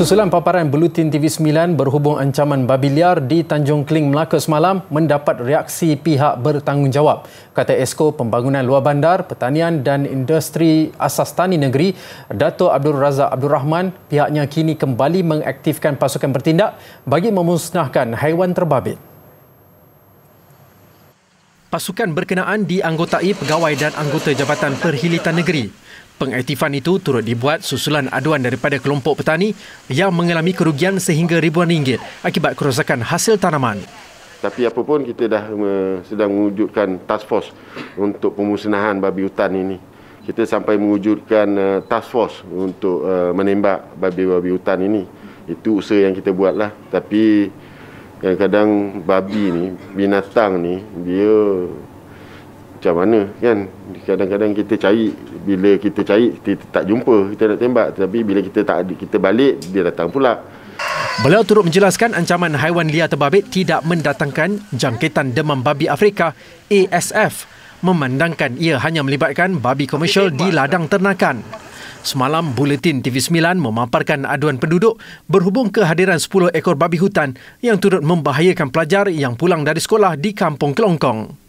Susulan paparan Belutin TV9 berhubung ancaman babi liar di Tanjung Kling Melaka semalam mendapat reaksi pihak bertanggungjawab. Kata Esko Pembangunan Luar Bandar, Pertanian dan Industri Asas Tani Negeri, Dato Abdul Razak Abdul Rahman, pihaknya kini kembali mengaktifkan pasukan bertindak bagi memusnahkan haiwan terbabit. Pasukan berkenaan dianggotai pegawai dan anggota Jabatan Perhilitan Negeri pengaktifan itu turut dibuat susulan aduan daripada kelompok petani yang mengalami kerugian sehingga ribuan ringgit akibat kerosakan hasil tanaman. Tapi apapun kita dah sedang mewujudkan task force untuk pemusnahan babi hutan ini. Kita sampai mewujudkan eh, task force untuk eh, menembak babi-babi hutan ini. Itu usaha yang kita buatlah. Tapi kadang-kadang babi ni, binatang ni, dia macam mana kan kadang-kadang kita cari bila kita cari kita tak jumpa kita nak tembak tapi bila kita tak kita balik dia datang pula Beliau turut menjelaskan ancaman haiwan liar terbabit tidak mendatangkan jangkitan demam babi Afrika ASF memandangkan ia hanya melibatkan babi komersial di ladang ternakan. Semalam, Buletin TV9 memaparkan aduan penduduk berhubung kehadiran 10 ekor babi hutan yang turut membahayakan pelajar yang pulang dari sekolah di Kampung Kelongkong.